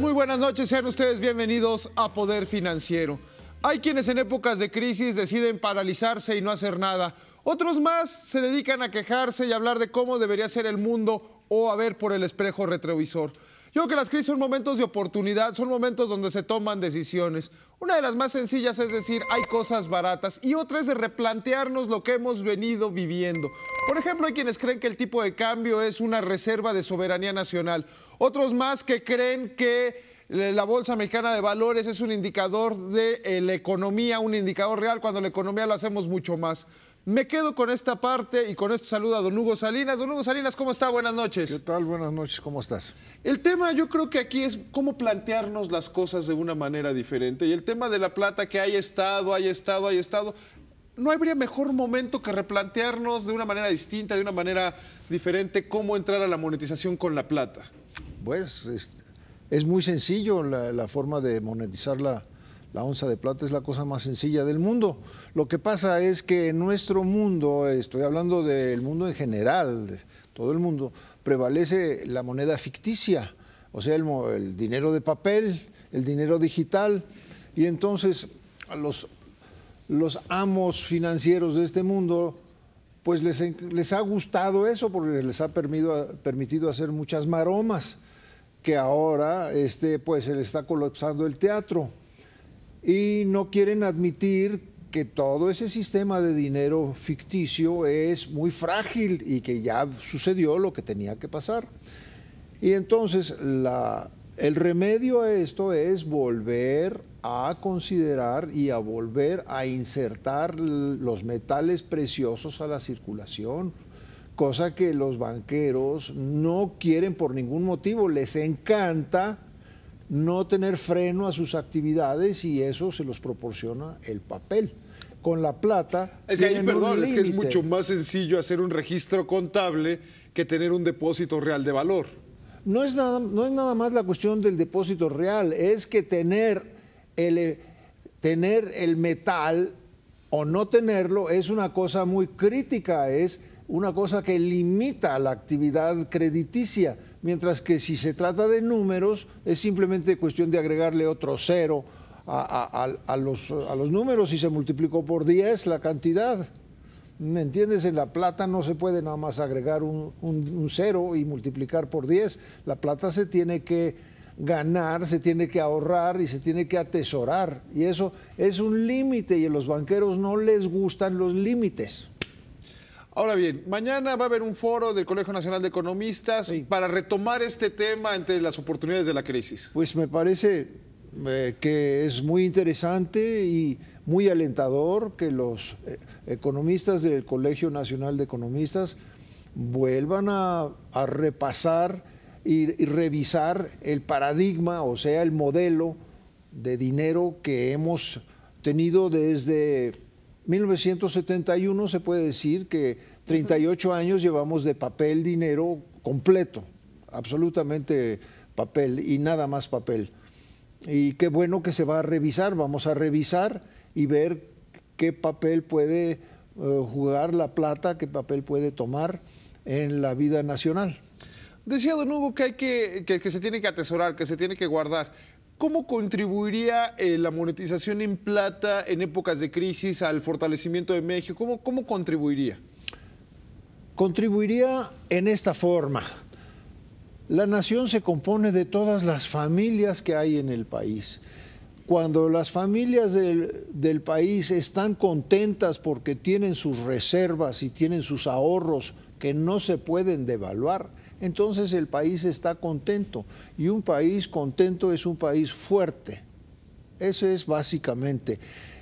Muy buenas noches, sean ustedes bienvenidos a Poder Financiero. Hay quienes en épocas de crisis deciden paralizarse y no hacer nada. Otros más se dedican a quejarse y hablar de cómo debería ser el mundo o a ver por el espejo retrovisor. Yo creo que las crisis son momentos de oportunidad, son momentos donde se toman decisiones. Una de las más sencillas es decir, hay cosas baratas y otra es de replantearnos lo que hemos venido viviendo. Por ejemplo, hay quienes creen que el tipo de cambio es una reserva de soberanía nacional, otros más que creen que la Bolsa Mexicana de Valores es un indicador de eh, la economía, un indicador real, cuando la economía lo hacemos mucho más. Me quedo con esta parte y con esto saludo a don Hugo Salinas. Don Hugo Salinas, ¿cómo está? Buenas noches. ¿Qué tal? Buenas noches, ¿cómo estás? El tema yo creo que aquí es cómo plantearnos las cosas de una manera diferente. Y el tema de la plata que haya estado, hay estado, hay estado, ¿no habría mejor momento que replantearnos de una manera distinta, de una manera diferente, cómo entrar a la monetización con la plata? Pues es, muy sencillo la, forma de monetizarla. La onza de plata es la cosa más sencilla del mundo. Lo que pasa es que en nuestro mundo, estoy hablando del mundo en general, de todo el mundo, prevalece la moneda ficticia, o sea, el, dinero de papel, el dinero digital. Y entonces a los, los amos financieros de este mundo pues les, ha gustado eso porque les ha permitido, permitido, hacer muchas maromas que ahora este, pues se le está colapsando el teatro y no quieren admitir que todo ese sistema de dinero ficticio es muy frágil y que ya sucedió lo que tenía que pasar. Y entonces el remedio a esto es volver a considerar y a volver a insertar los metales preciosos a la circulación, cosa que los banqueros no quieren por ningún motivo, les encanta no tener freno a sus actividades y eso se los proporciona el papel. Con la plata. Es que es que es mucho más sencillo hacer un registro contable que tener un depósito real de valor. No es nada, no es nada más la cuestión del depósito real, es que tener el, eh, tener el metal o no tenerlo es una cosa muy crítica, es una cosa que limita la actividad crediticia, mientras que si se trata de números es simplemente cuestión de agregarle otro cero a, los, números y se multiplicó por 10 la cantidad. ¿Me entiendes? En la plata no se puede nada más agregar un, un cero y multiplicar por 10. La plata se tiene que ganar, se tiene que ahorrar y se tiene que atesorar. Y eso es un límite y a los banqueros no les gustan los límites. Ahora bien, mañana va a haber un foro del Colegio Nacional de Economistas para retomar este tema entre las oportunidades de la crisis. Pues me parece eh, que es muy interesante y muy alentador que los eh, economistas del Colegio Nacional de Economistas vuelvan a, repasar y revisar el paradigma, o sea, el modelo de dinero que hemos tenido desde 1971 se puede decir que 38 años llevamos de papel dinero completo, absolutamente papel y nada más papel. Y qué bueno que se va a revisar, vamos a revisar y ver qué papel puede eh, jugar la plata, qué papel puede tomar en la vida nacional. Decía Don Hugo que, hay que, que se tiene que atesorar, que se tiene que guardar. ¿Cómo contribuiría eh, la monetización en plata en épocas de crisis al fortalecimiento de México? ¿Cómo, contribuiría? Contribuiría en esta forma. La nación se compone de todas las familias que hay en el país. Cuando las familias del país están contentas porque tienen sus reservas y tienen sus ahorros que no se pueden devaluar, entonces el país está contento y un país contento es un país fuerte. Eso es básicamente.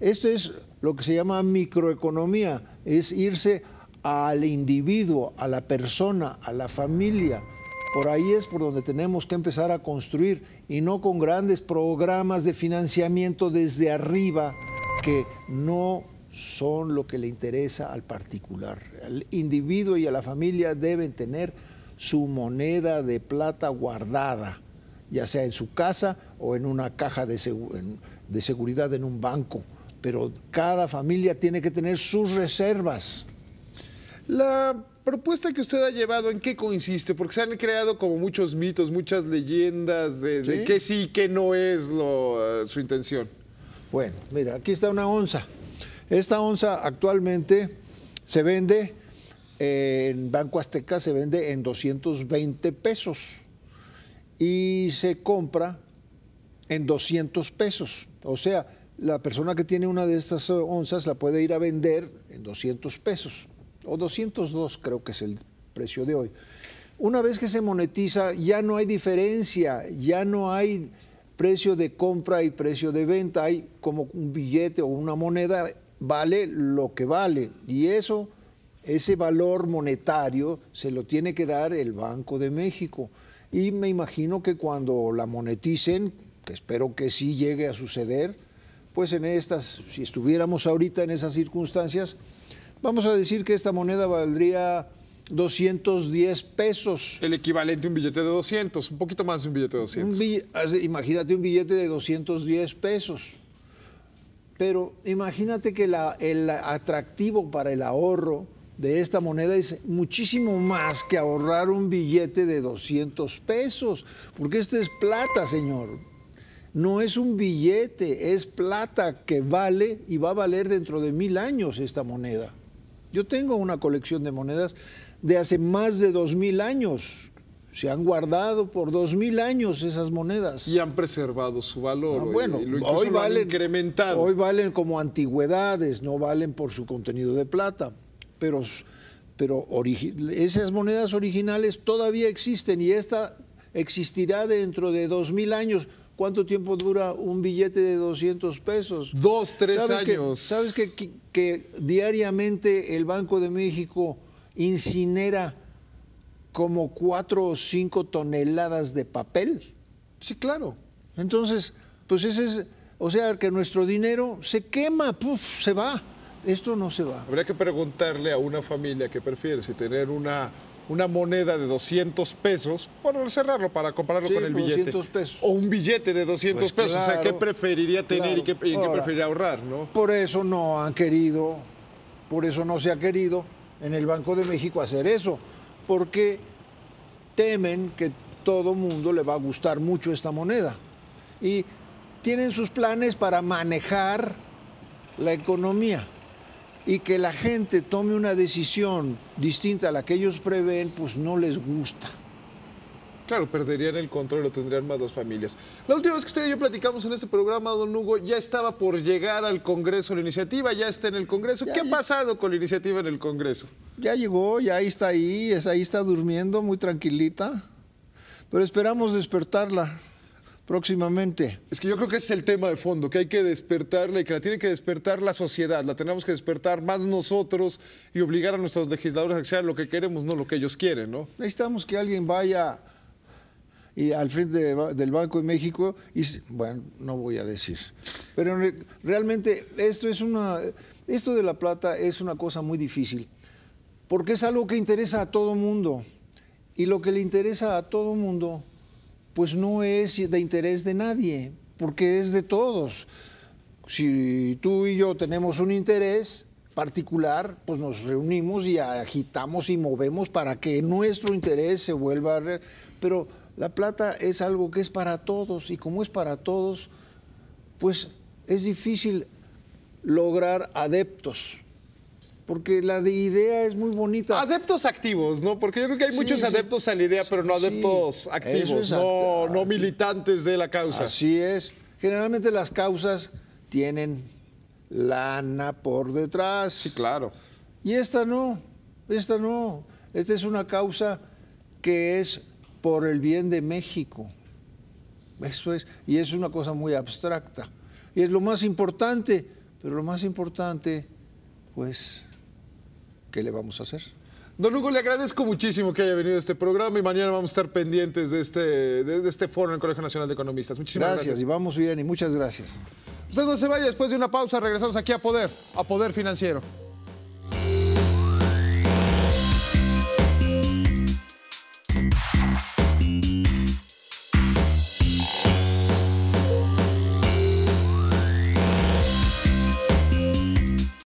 Esto es lo que se llama microeconomía, es irse al individuo, a la persona, a la familia. Por ahí es por donde tenemos que empezar a construir y no con grandes programas de financiamiento desde arriba que no son lo que le interesa al particular. Al individuo y a la familia deben tener su moneda de plata guardada, ya sea en su casa o en una caja de, seguridad en un banco. Pero cada familia tiene que tener sus reservas. La propuesta que usted ha llevado, ¿en qué consiste? Porque se han creado como muchos mitos, muchas leyendas de, qué sí y qué no es eh, su intención. Bueno, mira, aquí está una onza. Esta onza actualmente se vende en Banco Azteca se vende en 220 pesos y se compra en 200 pesos. O sea, la persona que tiene una de estas onzas la puede ir a vender en 200 pesos, o 202 creo que es el precio de hoy. Una vez que se monetiza, ya no hay diferencia, ya no hay precio de compra y precio de venta, hay como un billete o una moneda, vale lo que vale. Y eso ese valor monetario se lo tiene que dar el Banco de México. Y me imagino que cuando la moneticen, que espero que sí llegue a suceder, pues en estas, si estuviéramos ahorita en esas circunstancias, vamos a decir que esta moneda valdría 210 pesos. El equivalente a un billete de 200, un poquito más de un billete de 200. imagínate un billete de 210 pesos. Pero imagínate que el atractivo para el ahorro, de esta moneda es muchísimo más que ahorrar un billete de 200 pesos, porque esto es plata, señor. No es un billete, es plata que vale y va a valer dentro de mil años esta moneda. Yo tengo una colección de monedas de hace más de dos mil años. Se han guardado por dos mil años esas monedas. Y han preservado su valor. Ah, bueno, hoy, hoy valen como antigüedades, no valen por su contenido de plata pero, esas monedas originales todavía existen y esta existirá dentro de dos mil años. ¿Cuánto tiempo dura un billete de 200 pesos? Dos, tres ¿Sabes años. ¿Sabes que, diariamente el Banco de México incinera como cuatro o cinco toneladas de papel? Sí, claro. Entonces, pues ese es, o sea, que nuestro dinero se quema, se va. Esto no se va. Habría que preguntarle a una familia que prefiere si tener una, moneda de 200 pesos, para cerrarlo para compararlo con el billete. O un billete de 200 pues pesos. o sea, ¿qué preferiría tener y, qué, preferiría ahorrar? Por eso no han querido, por eso no se ha querido en el Banco de México hacer eso, porque temen que todo mundo le va a gustar mucho esta moneda. Y tienen sus planes para manejar la economía y que la gente tome una decisión distinta a la que ellos prevén, pues no les gusta. Claro, perderían el control, o tendrían más dos familias. La última vez que usted y yo platicamos en este programa, don Hugo, ya estaba por llegar al Congreso la iniciativa, ya está en el Congreso. ¿Qué ha pasado con la iniciativa en el Congreso? Ya llegó, ya está ahí, es ahí está durmiendo muy tranquilita, pero esperamos despertarla próximamente. Es que yo creo que ese es el tema de fondo, que hay que despertarla y que la tiene que despertar la sociedad, la tenemos que despertar más nosotros y obligar a nuestros legisladores a hacer lo que queremos, no lo que ellos quieren, ¿no? Necesitamos que alguien vaya y al frente del Banco de México y bueno, no voy a decir. Pero realmente esto es una esto de la plata es una cosa muy difícil porque es algo que interesa a todo mundo. Y lo que le interesa a todo mundo pues no es de interés de nadie, porque es de todos. Si tú y yo tenemos un interés particular, pues nos reunimos y agitamos y movemos para que nuestro interés se vuelva a... Pero la plata es algo que es para todos y como es para todos, pues es difícil lograr adeptos porque la de idea es muy bonita. Adeptos activos, ¿no? Porque yo creo que hay muchos adeptos a la idea, pero no adeptos activos, no, no militantes de la causa. Así es. Generalmente las causas tienen lana por detrás. Sí, claro. Y esta no, esta no. Esta es una causa que es por el bien de México. Eso es, y es una cosa muy abstracta. Y es lo más importante, pero lo más importante, pues le vamos a hacer? Don Hugo, le agradezco muchísimo que haya venido a este programa y mañana vamos a estar pendientes de este, de, este foro en el Colegio Nacional de Economistas. Muchísimas gracias. Gracias y vamos bien y muchas gracias. Usted no se vaya después de una pausa, regresamos aquí a Poder, a Poder Financiero.